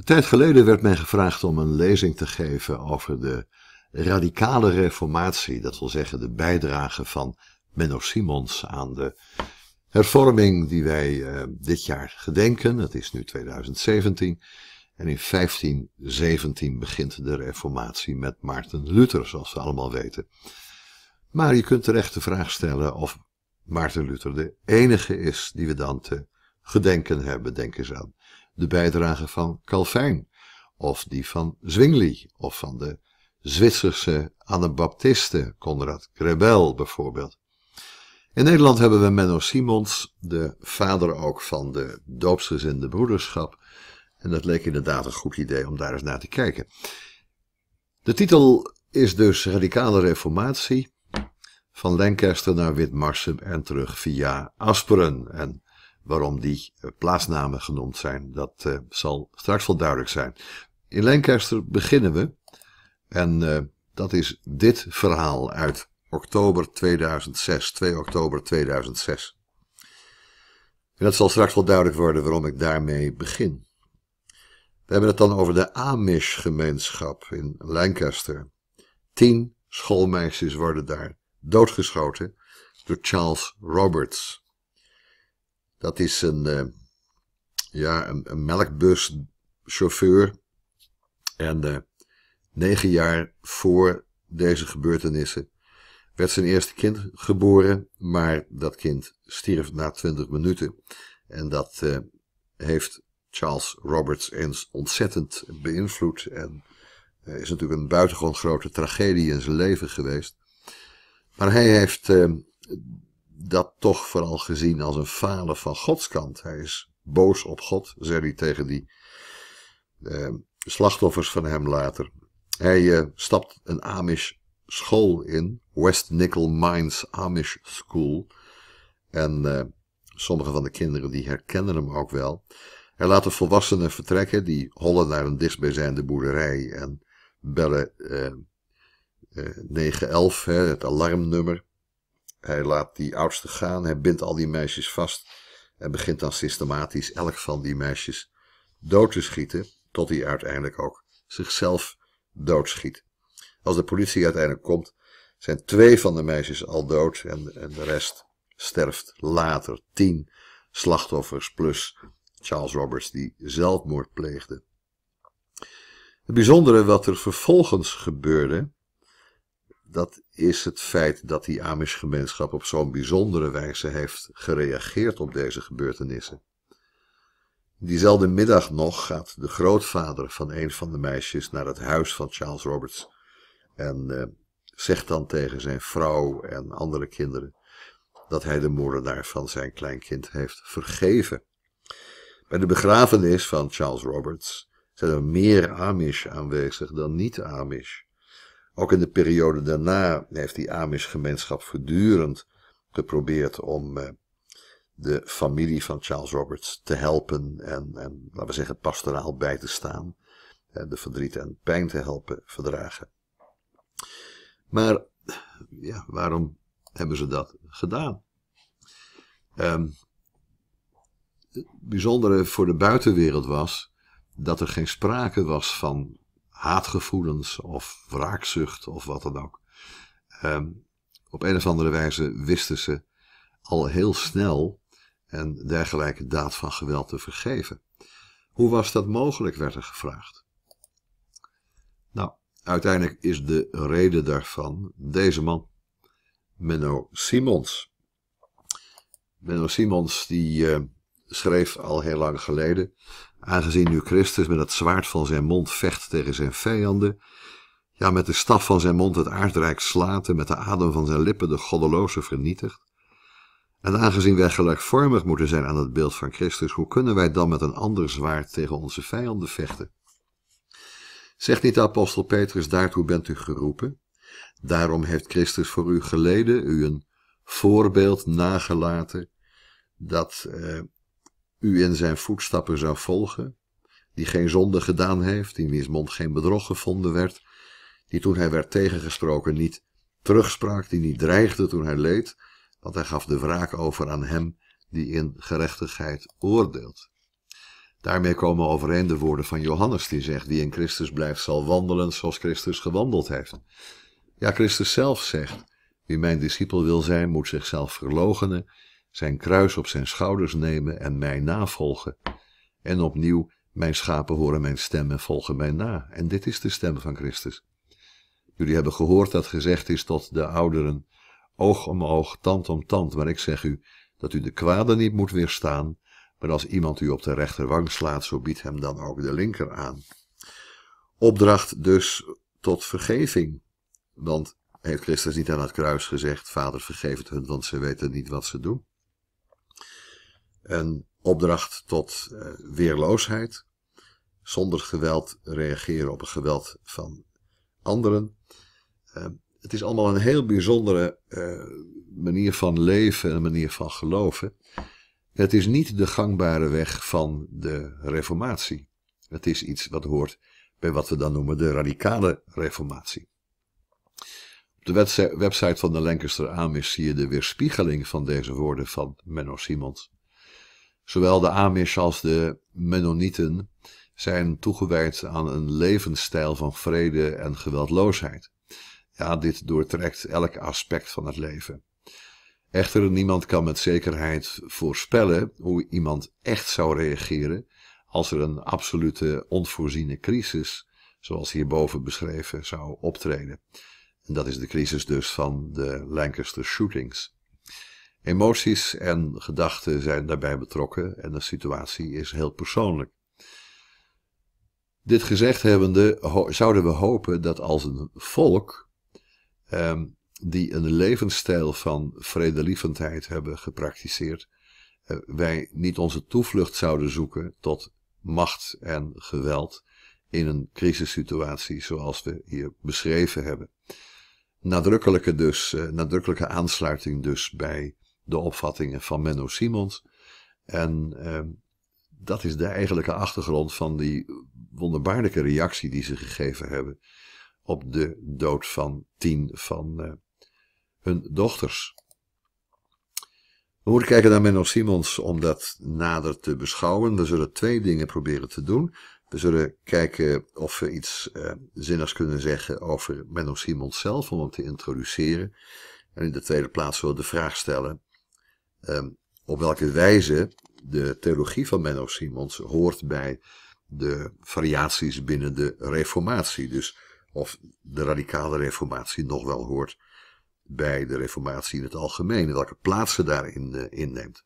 Een tijd geleden werd mij gevraagd om een lezing te geven over de radicale reformatie, dat wil zeggen de bijdrage van Menno Simons aan de hervorming die wij eh, dit jaar gedenken. Het is nu 2017 en in 1517 begint de reformatie met Maarten Luther, zoals we allemaal weten. Maar je kunt terecht de vraag stellen of Maarten Luther de enige is die we dan te gedenken hebben. Denk eens aan de bijdrage van Calvijn, of die van Zwingli, of van de Zwitserse Anabaptisten, Konrad Grebel bijvoorbeeld. In Nederland hebben we Menno Simons, de vader ook van de doopsgezinde broederschap. En dat leek inderdaad een goed idee om daar eens naar te kijken. De titel is dus Radicale Reformatie. Van Lancaster naar Witmarsum en terug via Asperen. En waarom die eh, plaatsnamen genoemd zijn. Dat eh, zal straks wel duidelijk zijn. In Lancaster beginnen we. En eh, dat is dit verhaal uit oktober 2006, 2 oktober 2006. En dat zal straks wel duidelijk worden waarom ik daarmee begin. We hebben het dan over de Amish-gemeenschap in Lancaster. Tien schoolmeisjes worden daar doodgeschoten door Charles Roberts. Dat is een, eh, ja, een, melkbuschauffeur. En eh, negen jaar voor deze gebeurtenissen werd zijn eerste kind geboren, maar dat kind stierf na twintig minuten. En dat eh, heeft Charles Roberts eens ontzettend beïnvloed en is natuurlijk een buitengewoon grote tragedie in zijn leven geweest. Maar hij heeft dat toch vooral gezien als een falen van Gods kant. Hij is boos op God, zei hij tegen die ehm, slachtoffers van hem later. Hij eh, stapt een Amish school in, West Nickel Mines Amish School. En eh, sommige van de kinderen die herkennen hem ook wel. Hij laat de volwassenen vertrekken, die hollen naar een dichtstbijzijnde boerderij en bellen 911, eh, eh, hè, het alarmnummer. Hij laat die oudste gaan, hij bindt al die meisjes vast en begint dan systematisch elk van die meisjes dood te schieten, tot hij uiteindelijk ook zichzelf doodschiet. Als de politie uiteindelijk komt, zijn twee van de meisjes al dood en, en de rest sterft later. Tien slachtoffers plus Charles Roberts die zelfmoord pleegde. Het bijzondere wat er vervolgens gebeurde, dat is het feit dat die Amish-gemeenschap op zo'n bijzondere wijze heeft gereageerd op deze gebeurtenissen. Diezelfde middag nog gaat de grootvader van een van de meisjes naar het huis van Charles Roberts en eh, zegt dan tegen zijn vrouw en andere kinderen dat hij de moordenaar van zijn kleinkind heeft vergeven. Bij de begrafenis van Charles Roberts zijn er meer Amish aanwezig dan niet-Amish. Ook in de periode daarna heeft die Amish-gemeenschap voortdurend geprobeerd om eh, de familie van Charles Roberts te helpen en, en laten we zeggen, pastoraal bij te staan. Eh, de verdriet en pijn te helpen verdragen. Maar ja, waarom hebben ze dat gedaan? Ehm, het bijzondere voor de buitenwereld was dat er geen sprake was van haatgevoelens of wraakzucht of wat dan ook. Ehm, op een of andere wijze wisten ze al heel snel een dergelijke daad van geweld te vergeven. Hoe was dat mogelijk, werd er gevraagd. Nou, uiteindelijk is de reden daarvan deze man, Menno Simons. Menno Simons die eh, schreef al heel lang geleden Aangezien nu Christus met het zwaard van zijn mond vecht tegen zijn vijanden, ja, met de staf van zijn mond het aardrijk slaat en met de adem van zijn lippen de goddeloze vernietigt, en aangezien wij gelijkvormig moeten zijn aan het beeld van Christus, hoe kunnen wij dan met een ander zwaard tegen onze vijanden vechten? Zegt niet de apostel Petrus, daartoe bent u geroepen? Daarom heeft Christus voor u geleden, u een voorbeeld nagelaten, dat eh, u in zijn voetstappen zou volgen, die geen zonde gedaan heeft, in wiens mond geen bedrog gevonden werd, die toen hij werd tegengesproken niet terugsprak, die niet dreigde toen hij leed, want hij gaf de wraak over aan hem die in gerechtigheid oordeelt. Daarmee komen overeen de woorden van Johannes die zegt, wie in Christus blijft zal wandelen zoals Christus gewandeld heeft. Ja, Christus zelf zegt, wie mijn discipel wil zijn, moet zichzelf verloochenen, zijn kruis op zijn schouders nemen en mij navolgen. En opnieuw, mijn schapen horen mijn stem en volgen mij na. En dit is de stem van Christus. Jullie hebben gehoord dat gezegd is tot de ouderen, oog om oog, tand om tand, maar ik zeg u dat u de kwade niet moet weerstaan, maar als iemand u op de rechterwang slaat, zo biedt hem dan ook de linker aan. Opdracht dus tot vergeving, want heeft Christus niet aan het kruis gezegd, Vader vergeef het hun, want ze weten niet wat ze doen? Een opdracht tot eh, weerloosheid, zonder geweld reageren op het geweld van anderen. Eh, het is allemaal een heel bijzondere eh, manier van leven en een manier van geloven. Het is niet de gangbare weg van de reformatie. Het is iets wat hoort bij wat we dan noemen de radicale reformatie. Op de website van de Lancaster Amis zie je de weerspiegeling van deze woorden van Menno Simons. Zowel de Amish als de Mennonieten zijn toegewijd aan een levensstijl van vrede en geweldloosheid. Ja, dit doortrekt elk aspect van het leven. Echter, niemand kan met zekerheid voorspellen hoe iemand echt zou reageren als er een absolute onvoorziene crisis, zoals hierboven beschreven, zou optreden. En dat is de crisis dus van de Lancaster shootings. Emoties en gedachten zijn daarbij betrokken en de situatie is heel persoonlijk. Dit gezegd hebbende zouden we hopen dat als een volk ehm, die een levensstijl van vredelievendheid hebben gepraktiseerd, eh, wij niet onze toevlucht zouden zoeken tot macht en geweld in een crisissituatie zoals we hier beschreven hebben. Nadrukkelijke, dus, eh, nadrukkelijke aansluiting dus bij de opvattingen van Menno Simons. En ehm, dat is de eigenlijke achtergrond van die wonderbaarlijke reactie die ze gegeven hebben op de dood van tien van eh, hun dochters. We moeten kijken naar Menno Simons om dat nader te beschouwen. We zullen twee dingen proberen te doen. We zullen kijken of we iets eh, zinnigs kunnen zeggen over Menno Simons zelf, om hem te introduceren. En in de tweede plaats zullen we de vraag stellen Ehm, op welke wijze de theologie van Menno Simons hoort bij de variaties binnen de reformatie. Dus of de radicale reformatie nog wel hoort bij de reformatie in het algemeen en welke plaats ze daarin uh, inneemt.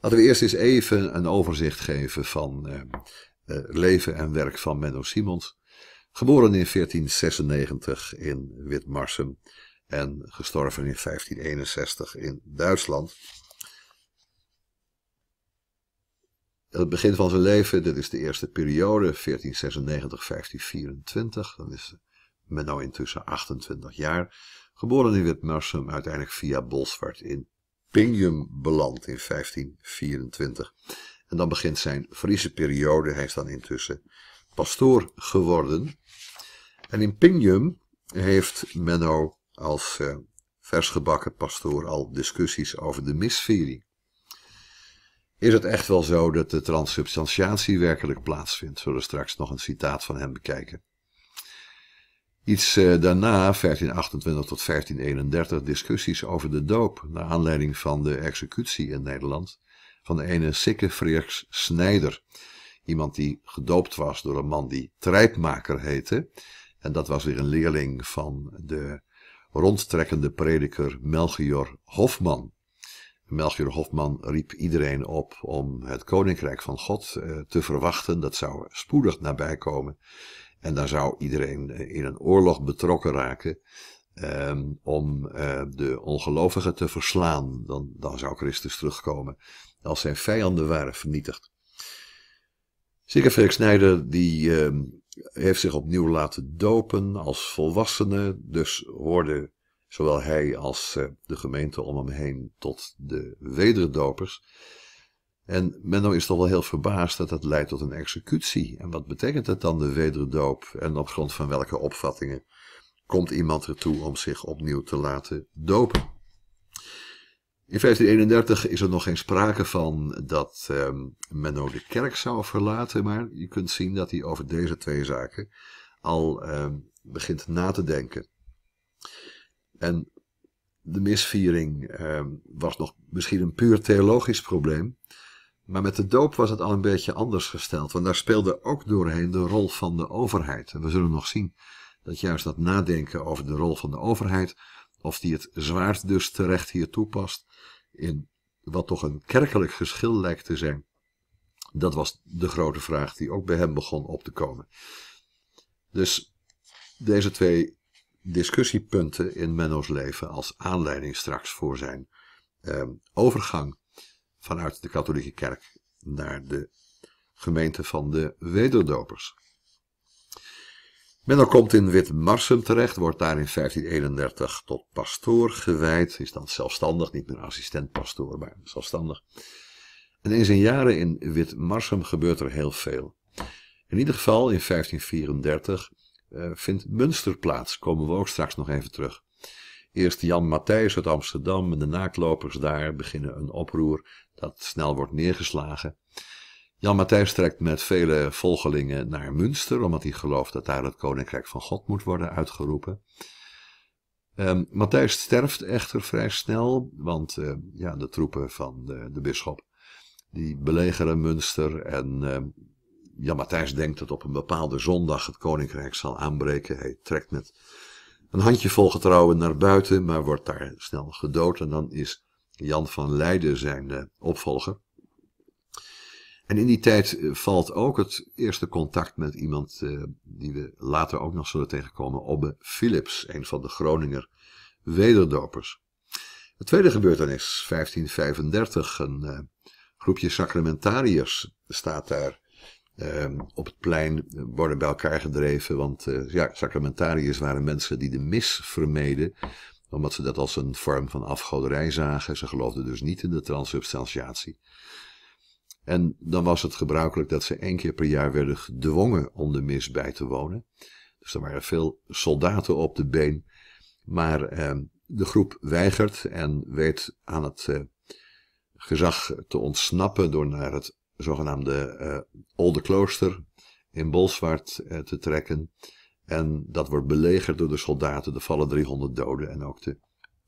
Laten we eerst eens even een overzicht geven van uh, leven en werk van Menno Simons. Geboren in 1496 in Witmarsum en gestorven in 1561 in Duitsland. Het begin van zijn leven, dit is de eerste periode, 1496-1524. Dan is Menno intussen 28 jaar. Geboren in Witmarsum, uiteindelijk via Bolsward in Pingium beland in 1524. En dan begint zijn Friese periode. Hij is dan intussen pastoor geworden. En in Pingium heeft Menno als eh, versgebakken pastoor al discussies over de misviering. Is het echt wel zo dat de transubstantiatie werkelijk plaatsvindt? Zullen we straks nog een citaat van hem bekijken. Iets eh, daarna, 1528 tot 1531, discussies over de doop, naar aanleiding van de executie in Nederland van de ene Sikke Snijder. Iemand die gedoopt was door een man die Trijpmaker heette. En dat was weer een leerling van de rondtrekkende prediker Melchior Hofman. Melchior Hofman riep iedereen op om het koninkrijk van God eh, te verwachten. Dat zou spoedig nabij komen. En daar zou iedereen eh, in een oorlog betrokken raken. Ehm, om eh, de ongelovigen te verslaan. Dan, dan zou Christus terugkomen als zijn vijanden waren vernietigd. Zeker Felix Snijder die ehm, heeft zich opnieuw laten dopen als volwassene, dus hoorde zowel hij als eh, de gemeente om hem heen tot de wederdopers. En Menno is toch wel heel verbaasd dat dat leidt tot een executie. En wat betekent dat dan, de wederdoop? En op grond van welke opvattingen komt iemand ertoe om zich opnieuw te laten dopen? In 1531 is er nog geen sprake van dat um, Menno de kerk zou verlaten, maar je kunt zien dat hij over deze twee zaken al ehm, begint na te denken. En de misviering ehm, was nog misschien een puur theologisch probleem, maar met de doop was het al een beetje anders gesteld, want daar speelde ook doorheen de rol van de overheid. En we zullen nog zien dat juist dat nadenken over de rol van de overheid als die het zwaard dus terecht hier toepast, in wat toch een kerkelijk geschil lijkt te zijn, dat was de grote vraag die ook bij hem begon op te komen. Dus deze twee discussiepunten in Menno's leven als aanleiding straks voor zijn ehm, overgang vanuit de katholieke kerk naar de gemeente van de wederdopers. Menno komt in Witmarsum terecht, wordt daar in 1531 tot pastoor gewijd. Is dan zelfstandig, niet meer assistentpastoor, maar zelfstandig. En in zijn jaren in Witmarsum gebeurt er heel veel. In ieder geval in 1534 eh, vindt Münster plaats, komen we ook straks nog even terug. Eerst Jan Matthijs uit Amsterdam en de naaklopers daar beginnen een oproer dat snel wordt neergeslagen. Jan Matthijs trekt met vele volgelingen naar Münster, omdat hij gelooft dat daar het koninkrijk van God moet worden uitgeroepen. Ehm, Matthijs sterft echter vrij snel, want eh, ja, de troepen van de, de bisschop die belegeren Münster en ehm, Jan Matthijs denkt dat op een bepaalde zondag het koninkrijk zal aanbreken. Hij trekt met een handjevol getrouwen naar buiten, maar wordt daar snel gedood en dan is Jan van Leiden zijn eh, opvolger. En in die tijd eh, valt ook het eerste contact met iemand eh, die we later ook nog zullen tegenkomen, Obbe Philips, een van de Groninger wederdopers. Het tweede gebeurtenis, 1535, een eh, groepje sacramentariërs staat daar ehm, op het plein, worden bij elkaar gedreven, want ja, sacramentariërs waren mensen die de mis vermeden, omdat ze dat als een vorm van afgoderij zagen. Ze geloofden dus niet in de transubstantiatie. En dan was het gebruikelijk dat ze één keer per jaar werden gedwongen om de mis bij te wonen. Dus er waren veel soldaten op de been. Maar ehm, de groep weigert en weet aan het eh, gezag te ontsnappen door naar het zogenaamde eh, Olde Klooster in Bolsward eh, te trekken. En dat wordt belegerd door de soldaten. Er vallen 300 doden en ook de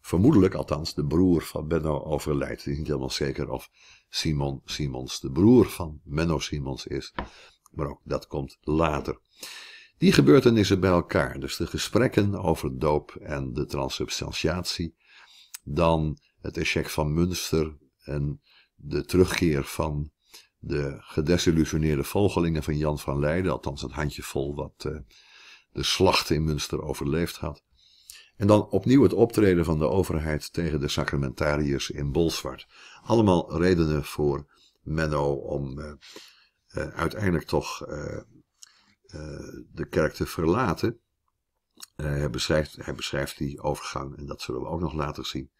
vermoedelijk althans, de broer van Benno overlijdt. Het is niet helemaal zeker of Simon Simons de broer van Menno Simons is, maar ook dat komt later. Die gebeurtenissen bij elkaar, dus de gesprekken over doop en de transubstantiatie, dan het échec van Münster en de terugkeer van de gedesillusioneerde volgelingen van Jan van Leiden, althans het handjevol wat eh, de slacht in Münster overleefd had. En dan opnieuw het optreden van de overheid tegen de sacramentariërs in Bolsward. Allemaal redenen voor Menno om eh, eh, uiteindelijk toch eh, de kerk te verlaten. hij, beschrijft, hij beschrijft die overgang en dat zullen we ook nog later zien.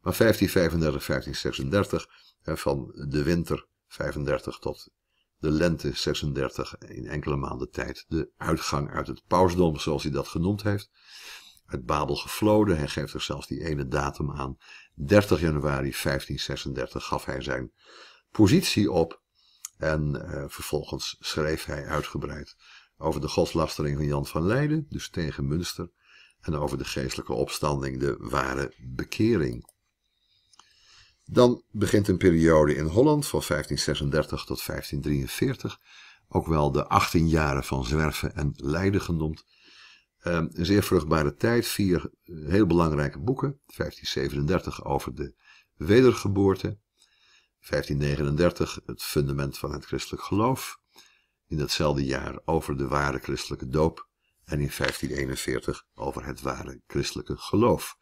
Maar 1535, 1536, van de winter 35 tot de lente 36, in enkele maanden tijd, de uitgang uit het pausdom, zoals hij dat genoemd heeft uit Babel gevloden. Hij geeft er zelfs die ene datum aan. 30 januari 1536 gaf hij zijn positie op. En eh, vervolgens schreef hij uitgebreid over de godslastering van Jan van Leiden, dus tegen Münster. En over de geestelijke opstanding, de ware bekering. Dan begint een periode in Holland van 1536 tot 1543, ook wel de 18 jaren van zwerven en lijden genoemd. Ehm, een zeer vruchtbare tijd, vier eh, heel belangrijke boeken. 1537 over de wedergeboorte. 1539 het fundament van het christelijk geloof. In datzelfde jaar over de ware christelijke doop. En in 1541 over het ware christelijke geloof.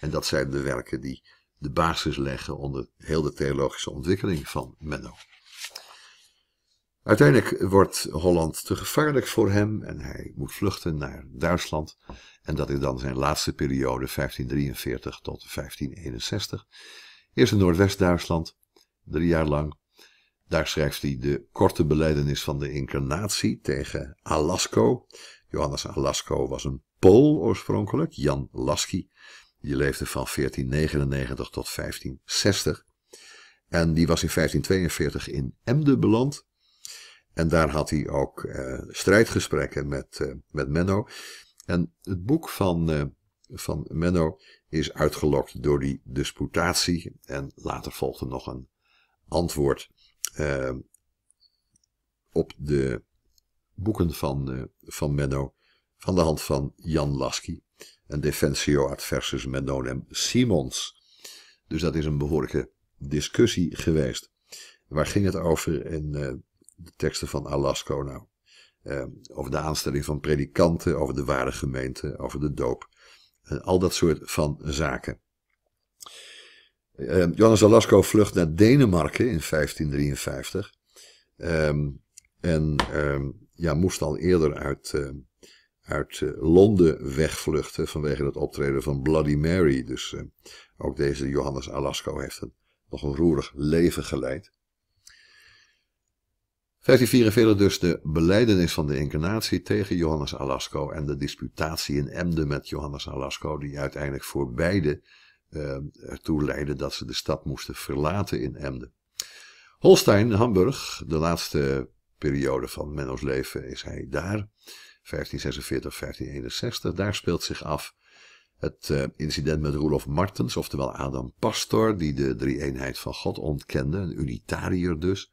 En dat zijn de werken die de basis leggen onder heel de theologische ontwikkeling van Menno. Uiteindelijk wordt Holland te gevaarlijk voor hem en hij moet vluchten naar Duitsland. En dat is dan zijn laatste periode, 1543 tot 1561. Eerst in Noordwest-Duitsland, drie jaar lang. Daar schrijft hij de korte beleidenis van de incarnatie tegen Alasco. Johannes Alasco was een Pool oorspronkelijk, Jan Lasky. Die leefde van 1499 tot 1560. En die was in 1542 in Emden beland. En daar had hij ook eh, strijdgesprekken met, uh, met Menno. En het boek van, eh, van Menno is uitgelokt door die disputatie. En later volgde nog een antwoord op de boeken van, van Menno van de hand van Jan Lasky. En Defensio adversus versus Mennonem Simons. Dus dat is een behoorlijke discussie geweest. Waar ging het over? En de teksten van Alasco nou. Ehm, over de aanstelling van predikanten, over de ware gemeente, over de doop. al dat soort van zaken. Ehm, Johannes Alasco vlucht naar Denemarken in 1553. Ehm, en ja, moest al eerder uit, uit eh, Londen wegvluchten vanwege het optreden van Bloody Mary. Dus ook deze Johannes Alasco heeft een, nog een roerig leven geleid. 1544 dus de beleidenis van de incarnatie tegen Johannes Alasco en de disputatie in Emden met Johannes Alasco, die uiteindelijk voor beide uh, ertoe leidde dat ze de stad moesten verlaten in Emden. Holstein, Hamburg, de laatste periode van Menno's leven is hij daar, 1546, 1561. Daar speelt zich af het eh, incident met Roelof Martens, oftewel Adam Pastor, die de drie-eenheid van God ontkende, een unitariër dus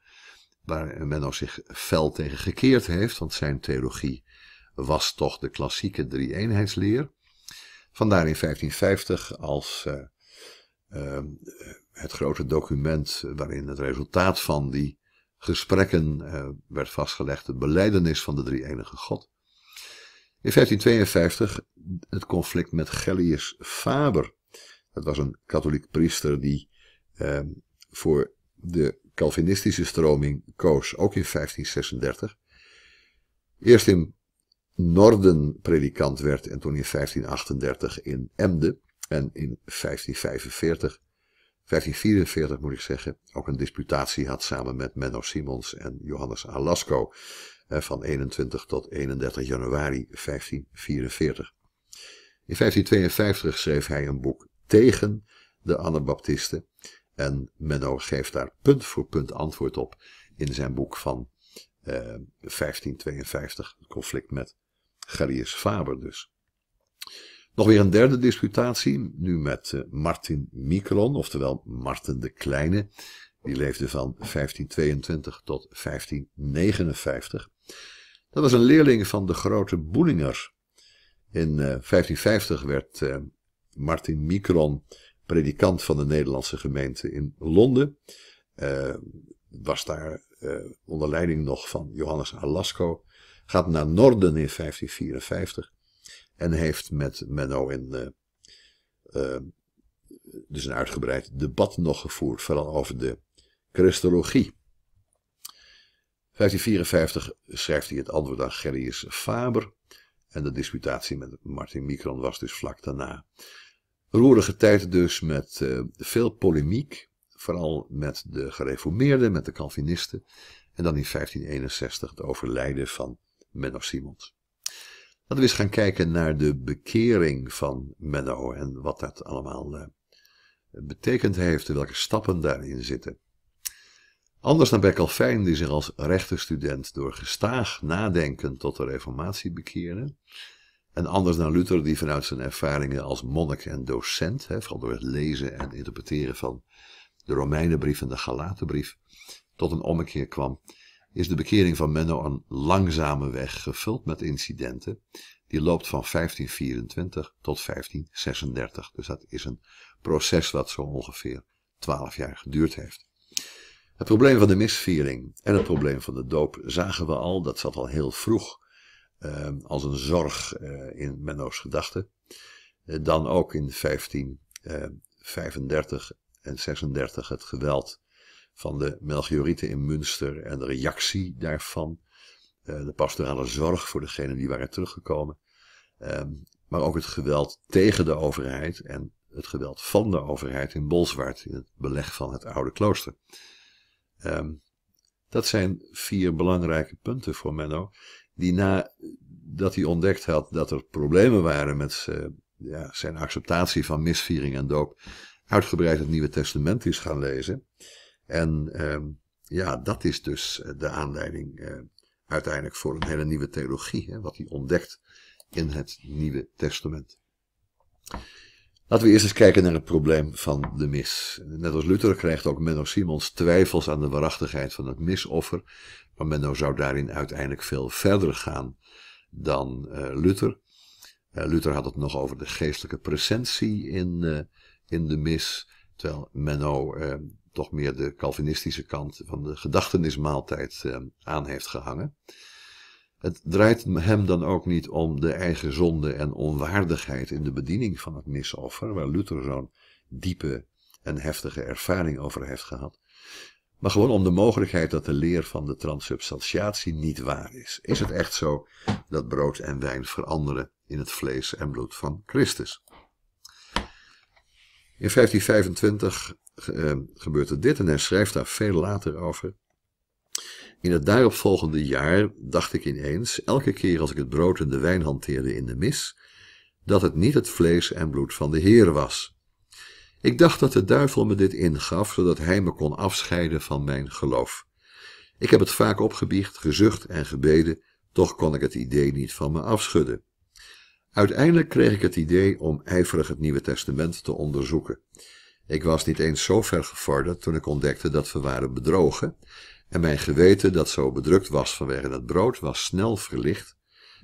waar men zich fel tegen gekeerd heeft, want zijn theologie was toch de klassieke drie-eenheidsleer. Vandaar in 1550 als eh, ehm, het grote document waarin het resultaat van die gesprekken eh, werd vastgelegd, de beleidenis van de drie-enige God. In 1552 het conflict met Gellius Faber. Dat was een katholiek priester die ehm, voor de Calvinistische stroming koos, ook in 1536. Eerst in Norden predikant werd en toen in 1538 in Emden en in 1545, 1544 moet ik zeggen, ook een disputatie had samen met Menno Simons en Johannes Alasco van 21 tot 31 januari 1544. In 1552 schreef hij een boek tegen de Anabaptisten en Menno geeft daar punt voor punt antwoord op in zijn boek van 1552, eh, het conflict met Garius Faber dus. Nog weer een derde disputatie, nu met eh, Martin Micron, oftewel Martin de Kleine. Die leefde van 1522 tot 1559. Dat was een leerling van de grote Boelinger. In 1550 eh, werd Martin Michelon predikant van de Nederlandse gemeente in Londen. Eh, was daar eh, onder leiding nog van Johannes Alasco. Gaat naar Norden in 1554 en heeft met Menno een, eh, dus een uitgebreid debat nog gevoerd, vooral over de Christologie. 1554 schrijft hij het antwoord aan Gerrius Faber. En de disputatie met Martin Micron was dus vlak daarna. Roerige tijd dus met eh, veel polemiek, vooral met de gereformeerden, met de Calvinisten. En dan in 1561 het overlijden van Menno Simons. Laten we eens gaan kijken naar de bekering van Menno en wat dat allemaal uh, betekend heeft en welke stappen daarin zitten. Anders dan bij Calvijn, die zich als rechterstudent door gestaag nadenken tot de reformatie bekeerde, en anders dan Luther, die vanuit zijn ervaringen als monnik en docent, hè, vooral door het lezen en interpreteren van de Romeinenbrief en de Galatenbrief, tot een ommekeer kwam, is de bekering van Menno een langzame weg gevuld met incidenten. Die loopt van 1524 tot 1536. Dus dat is een proces wat zo ongeveer 12 jaar geduurd heeft. Het probleem van de misviering en het probleem van de doop zagen we al, dat zat al heel vroeg Ehm, als een zorg eh, in Menno's gedachten, eh, dan ook in 1535 ehm, en 36 het geweld van de Melchiorieten in Münster en de reactie daarvan, eh, de pastorale zorg voor degenen die waren teruggekomen, ehm, maar ook het geweld tegen de overheid en het geweld van de overheid in Bolsward, in het beleg van het oude klooster. dat zijn vier belangrijke punten voor Menno die nadat hij ontdekt had dat er problemen waren met ja, zijn acceptatie van misviering en doop, uitgebreid het Nieuwe Testament is gaan lezen. En ehm, ja, dat is dus eh, de aanleiding eh, uiteindelijk voor een hele nieuwe theologie, hè, wat hij ontdekt in het Nieuwe Testament. Laten we eerst eens kijken naar het probleem van de mis. Net als Luther krijgt ook Menno Simons twijfels aan de waarachtigheid van het misoffer, maar Menno zou daarin uiteindelijk veel verder gaan dan eh, Luther. Uh, Luther had het nog over de geestelijke presentie in, eh, in de mis. Terwijl Menno toch meer de Calvinistische kant van de gedachtenismaaltijd aan heeft gehangen. Het draait hem dan ook niet om de eigen zonde en onwaardigheid in de bediening van het misoffer, waar Luther zo'n diepe en heftige ervaring over heeft gehad. Maar gewoon om de mogelijkheid dat de leer van de transubstantiatie niet waar is. Is het echt zo dat brood en wijn veranderen in het vlees en bloed van Christus? In 1525 eh, gebeurt er dit en hij schrijft daar veel later over. In het daaropvolgende jaar dacht ik ineens, elke keer als ik het brood en de wijn hanteerde in de mis, dat het niet het vlees en bloed van de Heer was, ik dacht dat de duivel me dit ingaf, zodat hij me kon afscheiden van mijn geloof. Ik heb het vaak opgebiecht, gezucht en gebeden, toch kon ik het idee niet van me afschudden. Uiteindelijk kreeg ik het idee om ijverig het Nieuwe Testament te onderzoeken. Ik was niet eens zo ver gevorderd toen ik ontdekte dat we waren bedrogen, en mijn geweten dat zo bedrukt was vanwege dat brood was snel verlicht,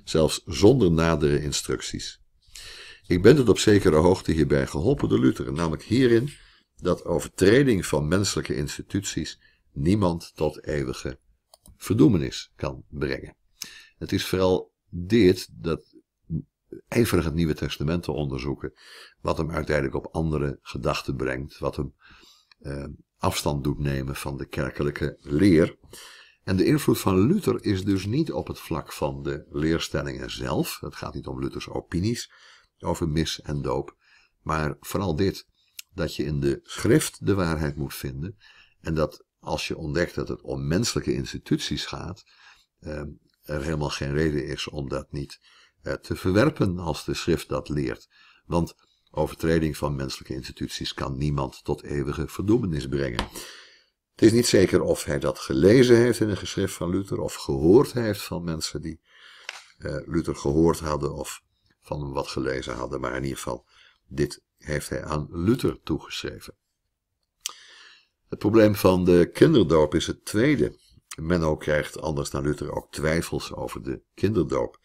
zelfs zonder nadere instructies. Ik ben het op zekere hoogte hierbij geholpen door Luther, namelijk hierin dat overtreding van menselijke instituties niemand tot eeuwige verdoemenis kan brengen. Het is vooral dit dat ijverig het Nieuwe Testament te onderzoeken, wat hem uiteindelijk op andere gedachten brengt, wat hem eh, afstand doet nemen van de kerkelijke leer. En de invloed van Luther is dus niet op het vlak van de leerstellingen zelf, het gaat niet om Luthers opinies, over mis en doop. Maar vooral dit, dat je in de schrift de waarheid moet vinden. En dat als je ontdekt dat het om menselijke instituties gaat, ehm, er helemaal geen reden is om dat niet eh, te verwerpen als de schrift dat leert. Want overtreding van menselijke instituties kan niemand tot eeuwige verdoemenis brengen. Het is niet zeker of hij dat gelezen heeft in een geschrift van Luther of gehoord heeft van mensen die eh, Luther gehoord hadden of van wat gelezen hadden, maar in ieder geval, dit heeft hij aan Luther toegeschreven. Het probleem van de kinderdoop is het tweede. Menno krijgt anders dan Luther ook twijfels over de kinderdoop.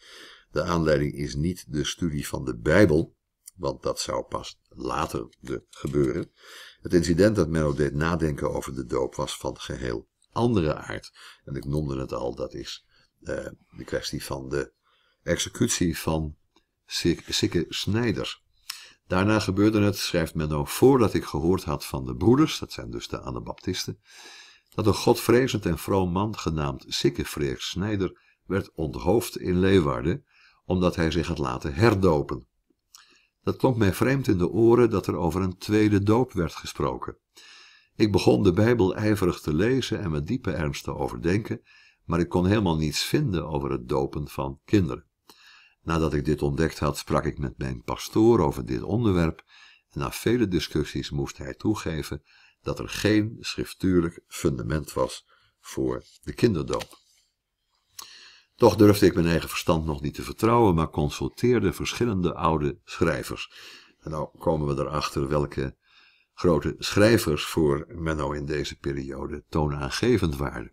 De aanleiding is niet de studie van de Bijbel, want dat zou pas later de gebeuren. Het incident dat Menno deed nadenken over de doop was van geheel andere aard. En ik noemde het al, dat is eh, de kwestie van de executie van Sikke Snijder. Daarna gebeurde het, schrijft men Menno, voordat ik gehoord had van de broeders, dat zijn dus de Anabaptisten, dat een godvrezend en vroom man genaamd Sikke Freek Snijder werd onthoofd in Leeuwarden, omdat hij zich had laten herdopen. Dat klonk mij vreemd in de oren dat er over een tweede doop werd gesproken. Ik begon de Bijbel ijverig te lezen en met diepe ernst te overdenken, maar ik kon helemaal niets vinden over het dopen van kinderen. Nadat ik dit ontdekt had, sprak ik met mijn pastoor over dit onderwerp en na vele discussies moest hij toegeven dat er geen schriftuurlijk fundament was voor de kinderdoop. Toch durfde ik mijn eigen verstand nog niet te vertrouwen, maar consulteerde verschillende oude schrijvers. En nou komen we erachter welke grote schrijvers voor Menno in deze periode toonaangevend waren.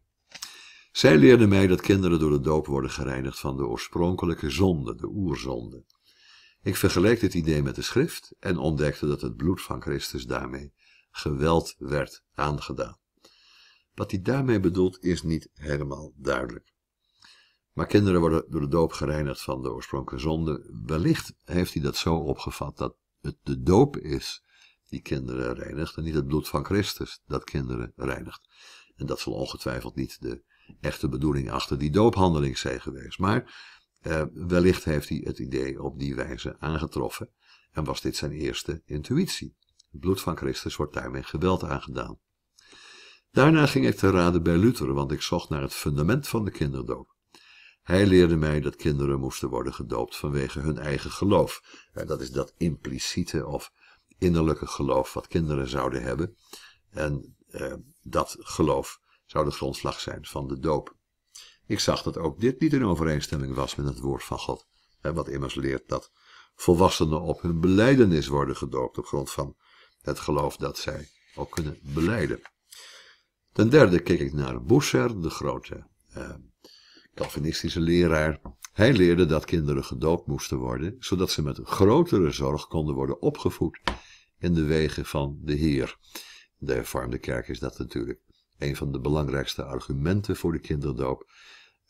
Zij leerde mij dat kinderen door de doop worden gereinigd van de oorspronkelijke zonde, de oerzonde. Ik vergeleek dit idee met de schrift en ontdekte dat het bloed van Christus daarmee geweld werd aangedaan. Wat hij daarmee bedoelt is niet helemaal duidelijk. Maar kinderen worden door de doop gereinigd van de oorspronkelijke zonde. Wellicht heeft hij dat zo opgevat dat het de doop is die kinderen reinigt en niet het bloed van Christus dat kinderen reinigt. En dat zal ongetwijfeld niet de echte bedoeling achter die doophandeling zijn geweest. Maar eh, wellicht heeft hij het idee op die wijze aangetroffen en was dit zijn eerste intuïtie. Het bloed van Christus wordt daarmee geweld aangedaan. Daarna ging ik te raden bij Luther, want ik zocht naar het fundament van de kinderdoop. Hij leerde mij dat kinderen moesten worden gedoopt vanwege hun eigen geloof. En eh, dat is dat impliciete of innerlijke geloof wat kinderen zouden hebben. En eh, dat geloof zou de grondslag zijn van de doop. Ik zag dat ook dit niet in overeenstemming was met het woord van God, wat immers leert dat volwassenen op hun beleidenis worden gedoopt op grond van het geloof dat zij ook kunnen beleiden. Ten derde keek ik naar Boeser, de grote eh, Calvinistische leraar. Hij leerde dat kinderen gedoopt moesten worden, zodat ze met grotere zorg konden worden opgevoed in de wegen van de Heer. De hervormde kerk is dat natuurlijk een van de belangrijkste argumenten voor de kinderdoop.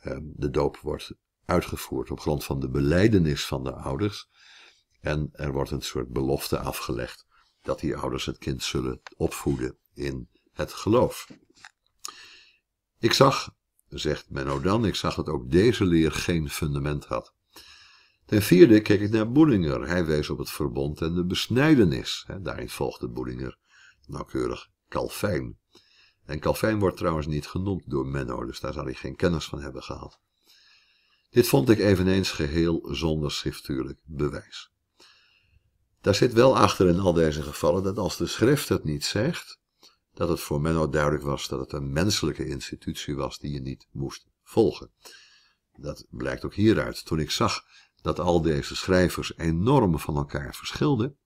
Ehm, de doop wordt uitgevoerd op grond van de beleidenis van de ouders. En er wordt een soort belofte afgelegd dat die ouders het kind zullen opvoeden in het geloof. Ik zag, zegt Menno ik zag dat ook deze leer geen fundament had. Ten vierde keek ik naar Boedinger. Hij wees op het verbond en de besnijdenis. Daarin volgde Boedinger nauwkeurig Calvijn. En Calvijn wordt trouwens niet genoemd door Menno, dus daar zal hij geen kennis van hebben gehad. Dit vond ik eveneens geheel zonder schriftuurlijk bewijs. Daar zit wel achter in al deze gevallen dat als de schrift het niet zegt, dat het voor Menno duidelijk was dat het een menselijke institutie was die je niet moest volgen. Dat blijkt ook hieruit. Toen ik zag dat al deze schrijvers enorm van elkaar verschilden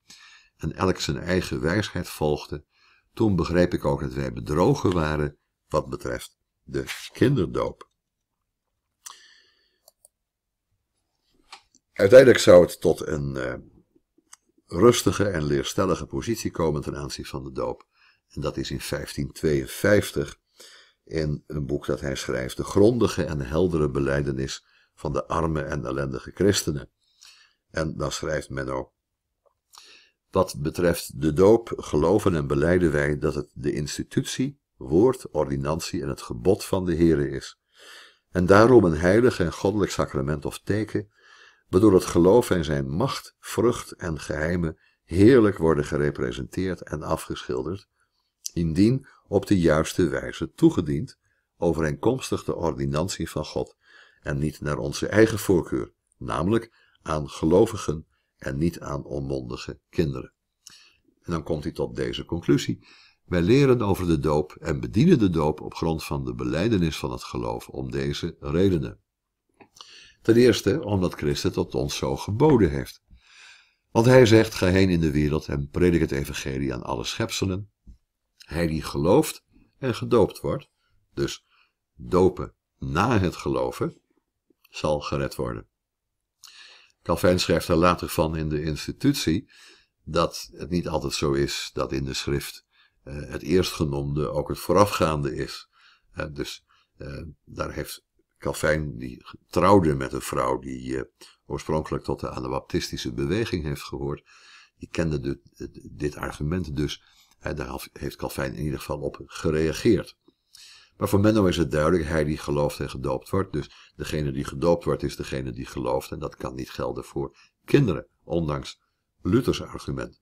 en elk zijn eigen wijsheid volgde, toen begreep ik ook dat wij bedrogen waren wat betreft de kinderdoop. Uiteindelijk zou het tot een uh, rustige en leerstellige positie komen ten aanzien van de doop. En dat is in 1552 in een boek dat hij schrijft, De grondige en heldere beleidenis van de arme en ellendige christenen. En dan schrijft men ook. Wat betreft de doop geloven en beleiden wij dat het de institutie, woord, ordinantie en het gebod van de Here is, en daarom een heilig en goddelijk sacrament of teken, waardoor het geloof en zijn macht, vrucht en geheimen heerlijk worden gerepresenteerd en afgeschilderd, indien op de juiste wijze toegediend, overeenkomstig de ordinantie van God, en niet naar onze eigen voorkeur, namelijk aan gelovigen en niet aan onmondige kinderen. En dan komt hij tot deze conclusie. Wij leren over de doop en bedienen de doop op grond van de beleidenis van het geloof om deze redenen. Ten eerste omdat Christus tot ons zo geboden heeft. Want hij zegt, ga heen in de wereld en predik het evangelie aan alle schepselen. Hij die gelooft en gedoopt wordt, dus dopen na het geloven, zal gered worden. Calvin schrijft daar later van in de institutie dat het niet altijd zo is dat in de schrift eh, het eerstgenoemde ook het voorafgaande is. Eh, dus eh, daar heeft Calvin die trouwde met een vrouw die oorspronkelijk tot de anabaptistische beweging heeft gehoord, die kende de, dit argument dus. daar heeft Calvin in ieder geval op gereageerd. Maar voor Menno is het duidelijk, hij die gelooft en gedoopt wordt. Dus degene die gedoopt wordt is degene die gelooft. En dat kan niet gelden voor kinderen, ondanks Luthers argument.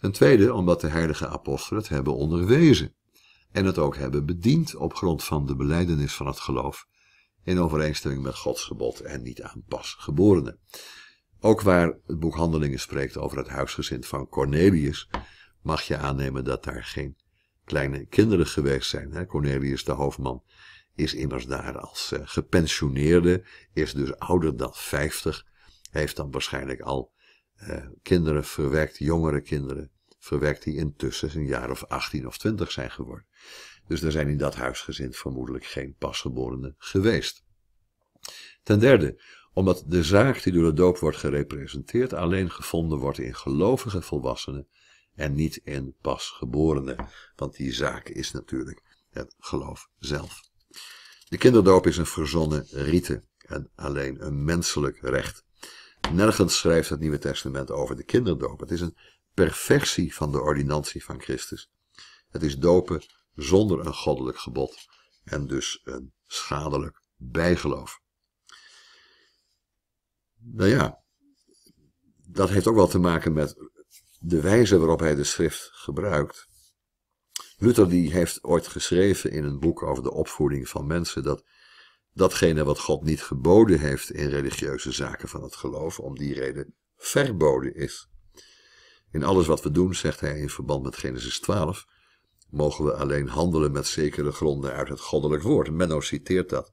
Ten tweede, omdat de heilige apostelen het hebben onderwezen. En het ook hebben bediend op grond van de beleidenis van het geloof. In overeenstemming met Gods gebod en niet aan pas Ook waar het boek Handelingen spreekt over het huisgezin van Cornelius, mag je aannemen dat daar geen kleine kinderen geweest zijn. Cornelius de Hoofdman is immers daar als eh, gepensioneerde, is dus ouder dan 50, heeft dan waarschijnlijk al eh, kinderen verwerkt, jongere kinderen verwerkt, die intussen een jaar of 18 of 20 zijn geworden. Dus er zijn in dat huisgezin vermoedelijk geen pasgeborenen geweest. Ten derde, omdat de zaak die door de doop wordt gerepresenteerd alleen gevonden wordt in gelovige volwassenen, en niet in pasgeborenen. Want die zaak is natuurlijk het geloof zelf. De kinderdoop is een verzonnen rite en alleen een menselijk recht. Nergens schrijft het Nieuwe Testament over de kinderdoop. Het is een perversie van de ordinantie van Christus. Het is dopen zonder een goddelijk gebod en dus een schadelijk bijgeloof. Nou ja, dat heeft ook wel te maken met de wijze waarop hij de schrift gebruikt. Luther die heeft ooit geschreven in een boek over de opvoeding van mensen dat datgene wat God niet geboden heeft in religieuze zaken van het geloof, om die reden verboden is. In alles wat we doen, zegt hij in verband met Genesis 12, mogen we alleen handelen met zekere gronden uit het goddelijk woord. Menno citeert dat,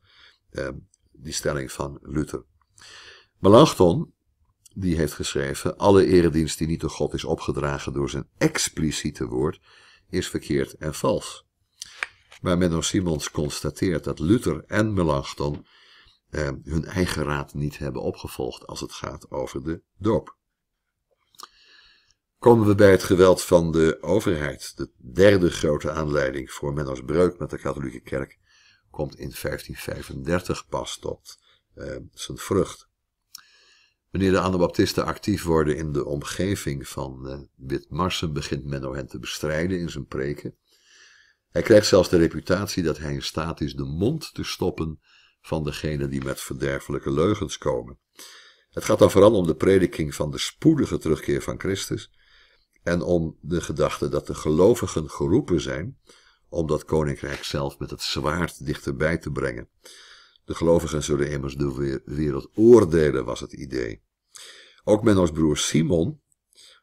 eh, die stelling van Luther. Melanchthon die heeft geschreven, alle eredienst die niet door God is opgedragen door zijn expliciete woord, is verkeerd en vals. Maar Menno Simons constateert dat Luther en Melanchthon eh, hun eigen raad niet hebben opgevolgd als het gaat over de doop. Komen we bij het geweld van de overheid. De derde grote aanleiding voor Menno's breuk met de katholieke kerk komt in 1535 pas tot eh, zijn vrucht. Wanneer de Anabaptisten actief worden in de omgeving van eh, Witmarsen, begint Menno hen te bestrijden in zijn preken. Hij krijgt zelfs de reputatie dat hij in staat is de mond te stoppen van degenen die met verderfelijke leugens komen. Het gaat dan vooral om de prediking van de spoedige terugkeer van Christus en om de gedachte dat de gelovigen geroepen zijn om dat koninkrijk zelf met het zwaard dichterbij te brengen. De gelovigen zullen immers de wereld oordelen, was het idee. Ook Menno's broer Simon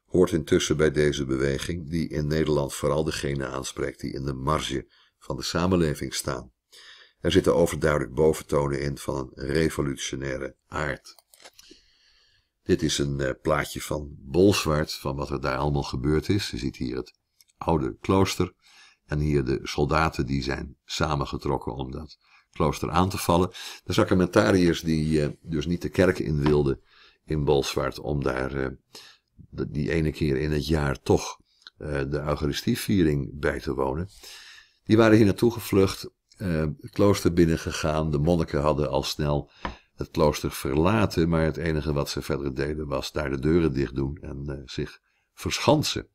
hoort intussen bij deze beweging, die in Nederland vooral degene aanspreekt die in de marge van de samenleving staan. Er zitten overduidelijk boventonen in van een revolutionaire aard. Dit is een eh, plaatje van Bolsward, van wat er daar allemaal gebeurd is. Je ziet hier het oude klooster en hier de soldaten die zijn samengetrokken om dat klooster aan te vallen. De sacramentariërs die eh, dus niet de kerk in wilden in Bolsward om daar eh, die ene keer in het jaar toch eh, de Eucharistieviering bij te wonen. Die waren hier naartoe gevlucht, het klooster binnengegaan. De monniken hadden al snel het klooster verlaten, maar het enige wat ze verder deden was daar de deuren dicht doen en zich verschansen.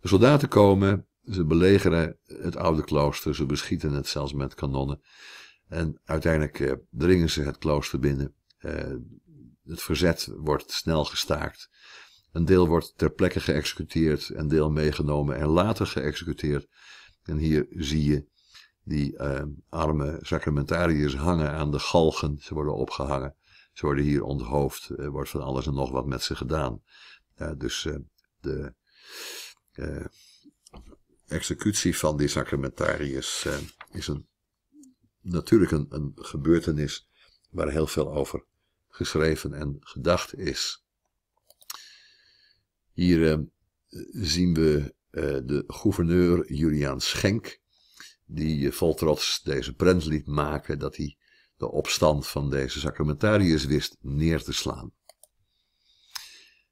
De soldaten komen, ze belegeren het oude klooster, ze beschieten het zelfs met kanonnen. En uiteindelijk eh, dringen ze het klooster binnen. Eh, het verzet wordt snel gestaakt. Een deel wordt ter plekke geëxecuteerd, een deel meegenomen en later geëxecuteerd. En hier zie je die eh, arme sacramentariërs hangen aan de galgen. Ze worden opgehangen, ze worden hier onthoofd, er wordt van alles en nog wat met ze gedaan. dus de executie van die sacramentariërs is een natuurlijk een, gebeurtenis waar heel veel over geschreven en gedacht is. Hier eh, zien we eh, de gouverneur Juliaan Schenk, die eh, vol trots deze prent liet maken dat hij de opstand van deze sacramentariërs wist neer te slaan.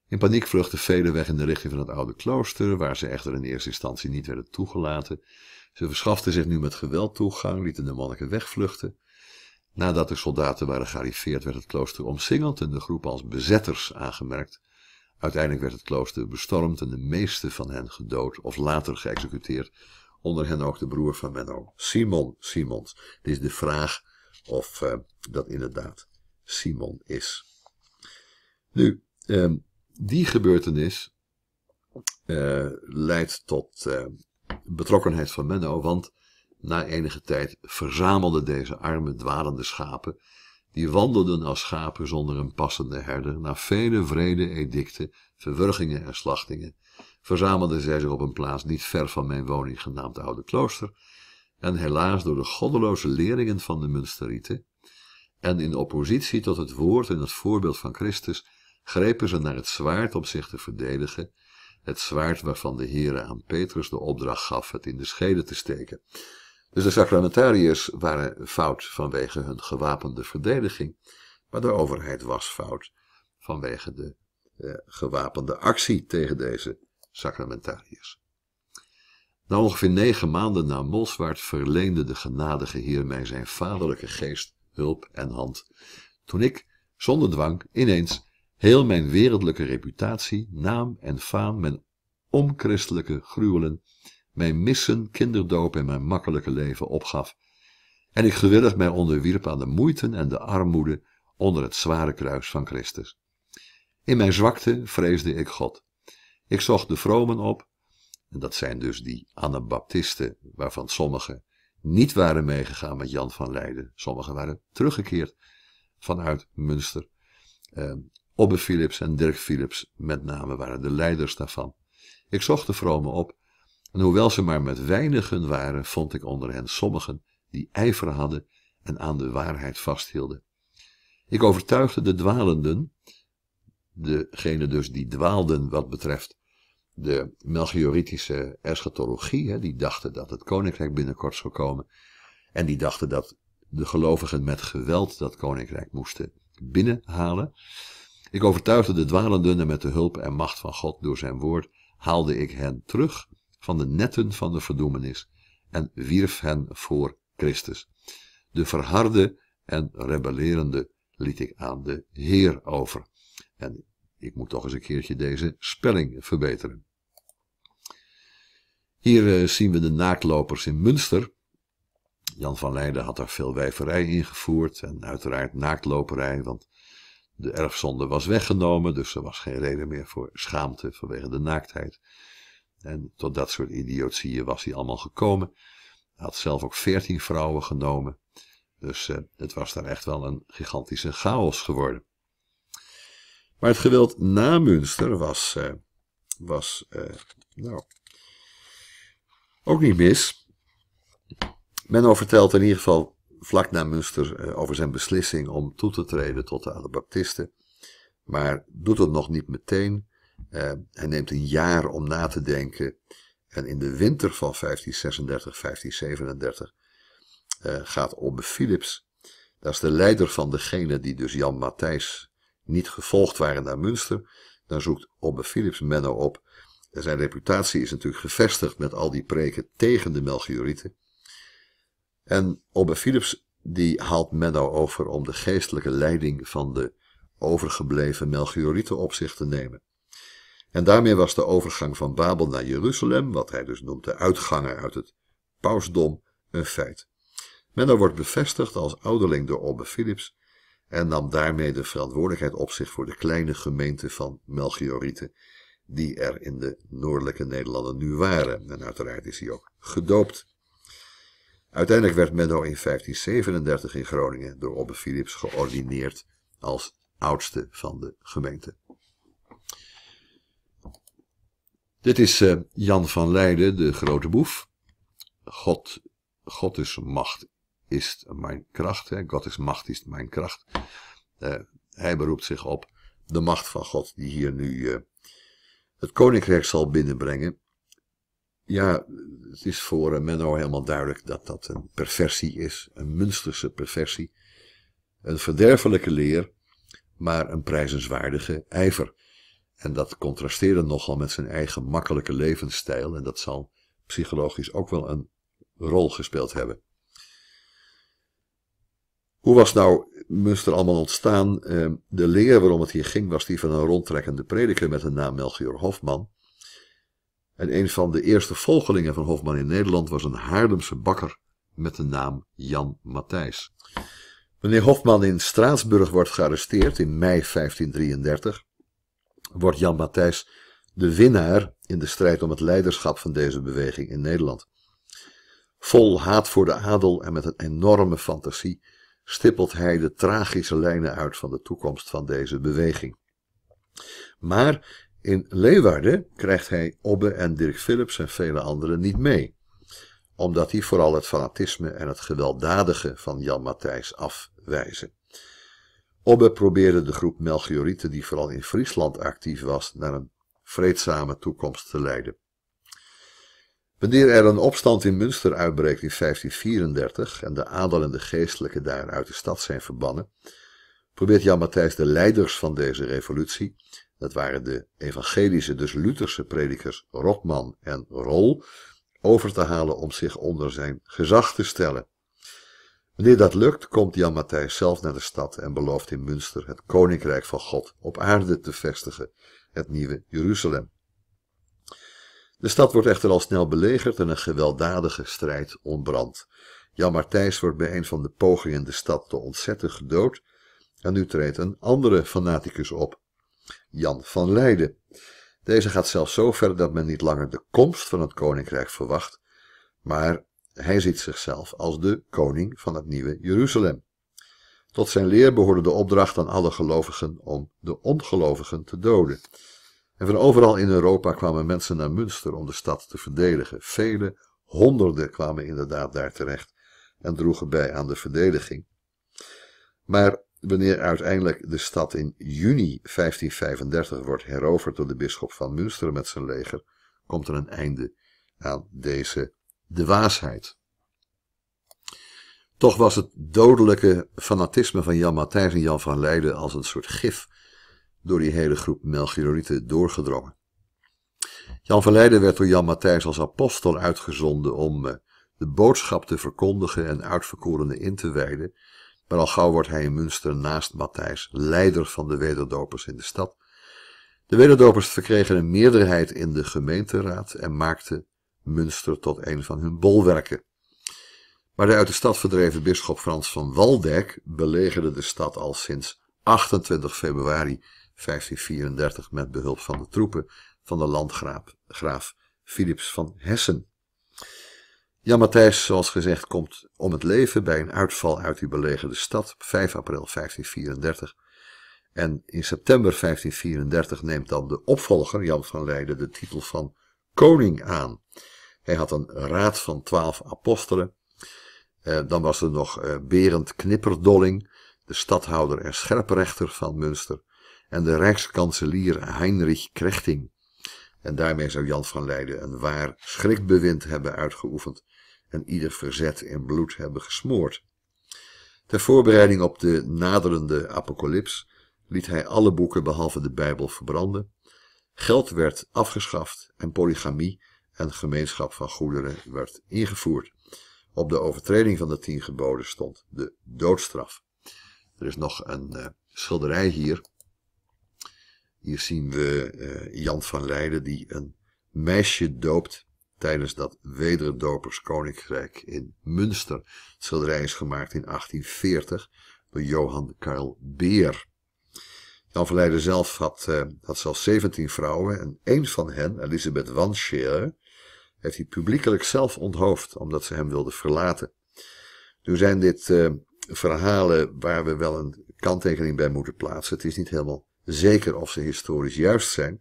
In paniek vluchten velen weg in de richting van het oude klooster, waar ze echter in eerste instantie niet werden toegelaten. Ze verschaften zich nu met geweld toegang, lieten de monniken wegvluchten. Nadat de soldaten waren gearriveerd, werd het klooster omsingeld en de groep als bezetters aangemerkt. Uiteindelijk werd het klooster bestormd en de meeste van hen gedood of later geëxecuteerd. Onder hen ook de broer van Menno, Simon Simons. Het is de vraag of eh, dat inderdaad Simon is. Nu, ehm, die gebeurtenis eh, leidt tot eh, betrokkenheid van Menno, want na enige tijd verzamelden deze arme dwalende schapen, die wandelden als schapen zonder een passende herder, na vele vrede edicten, verwurgingen en slachtingen, verzamelden zij zich op een plaats niet ver van mijn woning, genaamd Oude Klooster, en helaas door de goddeloze leringen van de Munsterieten, en in oppositie tot het woord en het voorbeeld van Christus, grepen ze naar het zwaard om zich te verdedigen het zwaard waarvan de Heeren aan Petrus de opdracht gaf het in de schede te steken. Dus de sacramentariërs waren fout vanwege hun gewapende verdediging, maar de overheid was fout vanwege de eh, gewapende actie tegen deze sacramentariërs. Na ongeveer negen maanden na Molswaard verleende de genadige Heer mij zijn vaderlijke geest, hulp en hand, toen ik, zonder dwang, ineens Heel mijn wereldlijke reputatie, naam en faam, mijn onchristelijke gruwelen, mijn missen, kinderdoop en mijn makkelijke leven opgaf, en ik gewillig mij onderwierp aan de moeiten en de armoede onder het zware kruis van Christus. In mijn zwakte vreesde ik God. Ik zocht de vromen op, en dat zijn dus die Anabaptisten, waarvan sommigen niet waren meegegaan met Jan van Leiden, sommigen waren teruggekeerd vanuit Münster. Ehm, Obbe Philips en Dirk Philips met name waren de leiders daarvan. Ik zocht de vromen op en hoewel ze maar met weinigen waren, vond ik onder hen sommigen die ijver hadden en aan de waarheid vasthielden. Ik overtuigde de dwalenden, degene dus die dwaalden wat betreft de Melchioritische eschatologie, die dachten dat het koninkrijk binnenkort zou komen, en die dachten dat de gelovigen met geweld dat koninkrijk moesten binnenhalen. Ik overtuigde de dwalenden en met de hulp en macht van God door zijn woord haalde ik hen terug van de netten van de verdoemenis en wierf hen voor Christus. De verharde en rebellerende liet ik aan de Heer over. En ik moet toch eens een keertje deze spelling verbeteren. Hier eh, zien we de naaktlopers in Münster. Jan van Leijden had daar veel wijverij ingevoerd en uiteraard naaktloperij, want de erfzonde was weggenomen, dus er was geen reden meer voor schaamte vanwege de naaktheid. En tot dat soort idiotieën was hij allemaal gekomen. Hij had zelf ook veertien vrouwen genomen. Dus eh, het was daar echt wel een gigantische chaos geworden. Maar het geweld na Münster was, eh, was eh, nou, ook niet mis. Menno vertelt in ieder geval vlak na Münster eh, over zijn beslissing om toe te treden tot de Anabaptisten. Maar doet het nog niet meteen. Eh, hij neemt een jaar om na te denken. En in de winter van 1536, 1537 eh, gaat Obbe Philips, dat is de leider van degene die dus Jan Matthijs niet gevolgd waren naar Münster. Dan zoekt Obbe Philips Menno op. zijn reputatie is natuurlijk gevestigd met al die preken tegen de Melchiorieten. En Obbe Philips die haalt Menno over om de geestelijke leiding van de overgebleven Melchiorieten op zich te nemen. En daarmee was de overgang van Babel naar Jeruzalem, wat hij dus noemt de uitgangen uit het pausdom, een feit. Menno wordt bevestigd als ouderling door Obbe Philips en nam daarmee de verantwoordelijkheid op zich voor de kleine gemeente van Melchiorieten die er in de noordelijke Nederlanden nu waren. En uiteraard is hij ook gedoopt. Uiteindelijk werd Menno in 1537 in Groningen door Obbe Philips geordineerd als oudste van de gemeente. Dit is eh, Jan van Leiden, de grote boef. God, God is macht is mijn kracht. Hè? macht is mijn kracht. Eh, hij beroept zich op de macht van God die hier nu eh, het koninkrijk zal binnenbrengen ja, het is voor eh, Menno helemaal duidelijk dat dat een perversie is, een Munsterse perversie. Een verderfelijke leer, maar een prijzenswaardige ijver. En dat contrasteerde nogal met zijn eigen makkelijke levensstijl en dat zal psychologisch ook wel een rol gespeeld hebben. Hoe was nou Munster allemaal ontstaan? Ehm, de leer waarom het hier ging was die van een rondtrekkende prediker met de naam Melchior Hofman en een van de eerste volgelingen van Hofman in Nederland was een Haarlemse bakker met de naam Jan Matthijs. Wanneer Hofman in Straatsburg wordt gearresteerd in mei 1533, wordt Jan Matthijs de winnaar in de strijd om het leiderschap van deze beweging in Nederland. Vol haat voor de adel en met een enorme fantasie stippelt hij de tragische lijnen uit van de toekomst van deze beweging. Maar in Leeuwarden krijgt hij Obbe en Dirk Philips en vele anderen niet mee, omdat die vooral het fanatisme en het gewelddadige van Jan Matthijs afwijzen. Obbe probeerde de groep Melchiorieten, die vooral in Friesland actief was, naar een vreedzame toekomst te leiden. Wanneer er een opstand in Münster uitbreekt in 1534 en de adel en de geestelijken daar uit de stad zijn verbannen, probeert Jan Matthijs de leiders van deze revolutie dat waren de evangelische, dus Lutherse predikers Rotman en Rol, over te halen om zich onder zijn gezag te stellen. Wanneer dat lukt, komt Jan Matthijs zelf naar de stad en belooft in Münster het koninkrijk van God op aarde te vestigen, het nieuwe Jeruzalem. De stad wordt echter al snel belegerd en een gewelddadige strijd ontbrandt. Jan Matthijs wordt bij een van de pogingen de stad te ontzetten gedood en nu treedt een andere fanaticus op, Jan van Leiden. Deze gaat zelfs zo ver dat men niet langer de komst van het koninkrijk verwacht, maar hij ziet zichzelf als de koning van het nieuwe Jeruzalem. Tot zijn leer behoorde de opdracht aan alle gelovigen om de ongelovigen te doden. En van overal in Europa kwamen mensen naar Münster om de stad te verdedigen. Vele honderden kwamen inderdaad daar terecht en droegen bij aan de verdediging. Maar Wanneer uiteindelijk de stad in juni 1535 wordt heroverd door de bisschop van Münster met zijn leger, komt er een einde aan deze dwaasheid. Toch was het dodelijke fanatisme van Jan Matthijs en Jan van Leiden als een soort gif door die hele groep Melchiorieten doorgedrongen. Jan van Leiden werd door Jan Matthijs als apostel uitgezonden om eh, de boodschap te verkondigen en uitverkorenen in te wijden maar al gauw wordt hij in Münster naast Matthijs leider van de wederdopers in de stad. De wederdopers verkregen een meerderheid in de gemeenteraad en maakten Münster tot een van hun bolwerken. Maar de uit de stad verdreven bisschop Frans van Waldeck belegerde de stad al sinds 28 februari 1534 met behulp van de troepen van de landgraaf Philips van Hessen. Jan Matthijs, zoals gezegd, komt om het leven bij een uitval uit die belegerde stad op 5 april 1534. En in september 1534 neemt dan de opvolger, Jan van Leiden, de titel van koning aan. Hij had een raad van twaalf apostelen. Eh, dan was er nog eh, Berend Knipperdolling, de stadhouder en scherprechter van Münster. En de rijkskanselier Heinrich Krechting. En daarmee zou Jan van Leiden een waar schrikbewind hebben uitgeoefend en ieder verzet in bloed hebben gesmoord. Ter voorbereiding op de naderende apocalyps liet hij alle boeken behalve de Bijbel verbranden. Geld werd afgeschaft en polygamie en gemeenschap van goederen werd ingevoerd. Op de overtreding van de tien geboden stond de doodstraf. Er is nog een eh, schilderij hier. Hier zien we eh, Jan van Leiden die een meisje doopt tijdens dat doper's koninkrijk in Münster. Het schilderij is gemaakt in 1840 door Johan Karl Beer. Jan verleiden zelf had, eh, had zelfs 17 vrouwen en één van hen, Elisabeth Wanscheer, heeft hij publiekelijk zelf onthoofd omdat ze hem wilde verlaten. Nu zijn dit eh, verhalen waar we wel een kanttekening bij moeten plaatsen. Het is niet helemaal zeker of ze historisch juist zijn,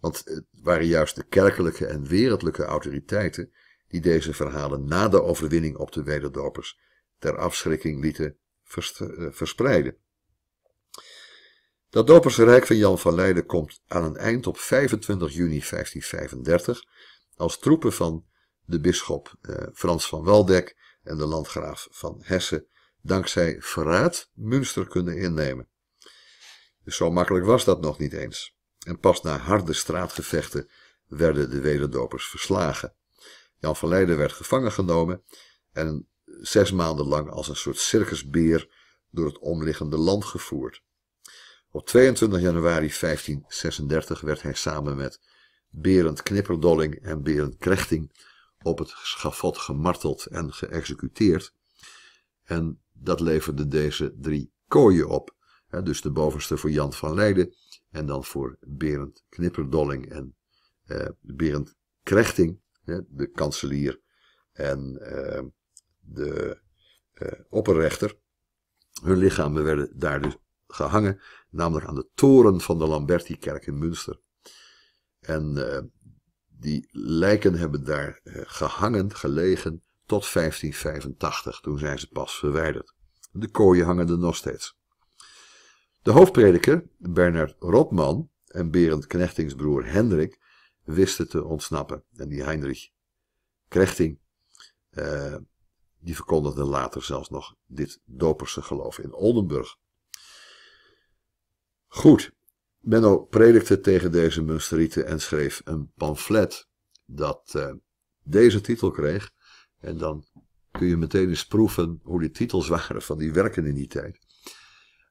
want het waren juist de kerkelijke en wereldlijke autoriteiten die deze verhalen na de overwinning op de wederdopers ter afschrikking lieten eh, verspreiden. Dat Rijk van Jan van Leiden komt aan een eind op 25 juni 1535 als troepen van de bisschop eh, Frans van Waldeck en de landgraaf van Hesse dankzij verraad Münster kunnen innemen. zo makkelijk was dat nog niet eens en pas na harde straatgevechten werden de wederdopers verslagen. Jan van Leiden werd gevangen genomen en zes maanden lang als een soort circusbeer door het omliggende land gevoerd. Op 22 januari 1536 werd hij samen met Berend Knipperdolling en Berend Krechting op het schafot gemarteld en geëxecuteerd. En dat leverde deze drie kooien op. Dus de bovenste voor Jan van Leiden, en dan voor Berend Knipperdolling en uh, Berend Krechting, hè, de kanselier en eh, de eh, opperrechter. Hun lichamen werden daar dus gehangen, namelijk aan de toren van de Lambertikerk in Münster. En die lijken hebben daar gehangen, gelegen, tot 1585. Toen zijn ze pas verwijderd. De kooien hangen er nog steeds. De hoofdprediker, Bernard Rotman en Berend Knechtingsbroer Hendrik, wisten te ontsnappen. En die Heinrich Krechting, eh, die verkondigde later zelfs nog dit doperse geloof in Oldenburg. Goed, Menno predikte tegen deze Munsterieten en schreef een pamflet dat eh, deze titel kreeg. En dan kun je meteen eens proeven hoe de titels waren van die werken in die tijd.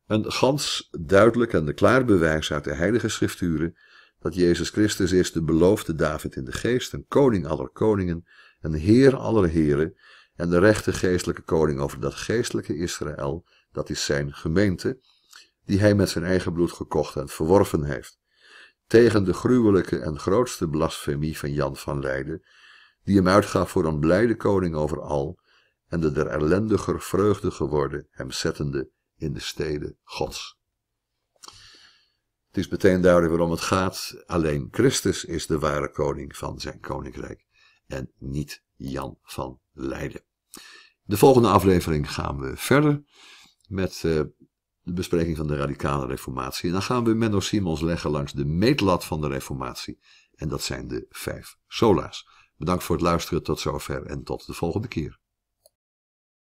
Een gans duidelijk en klaar bewijs uit de heilige schrifturen dat Jezus Christus is de beloofde David in de geest, een koning aller koningen, een heer aller heren en de rechte geestelijke koning over dat geestelijke Israël, dat is zijn gemeente, die hij met zijn eigen bloed gekocht en verworven heeft. Tegen de gruwelijke en grootste blasfemie van Jan van Leiden, die hem uitgaf voor een blijde koning over al, en de der ellendiger vreugde geworden, hem zettende in de steden Gods. Het is meteen duidelijk waarom het gaat. Alleen Christus is de ware koning van zijn koninkrijk en niet Jan van Leiden. De volgende aflevering gaan we verder met eh, de bespreking van de radicale reformatie. En dan gaan we Menno Simons leggen langs de meetlat van de reformatie. En dat zijn de vijf sola's. Bedankt voor het luisteren tot zover en tot de volgende keer.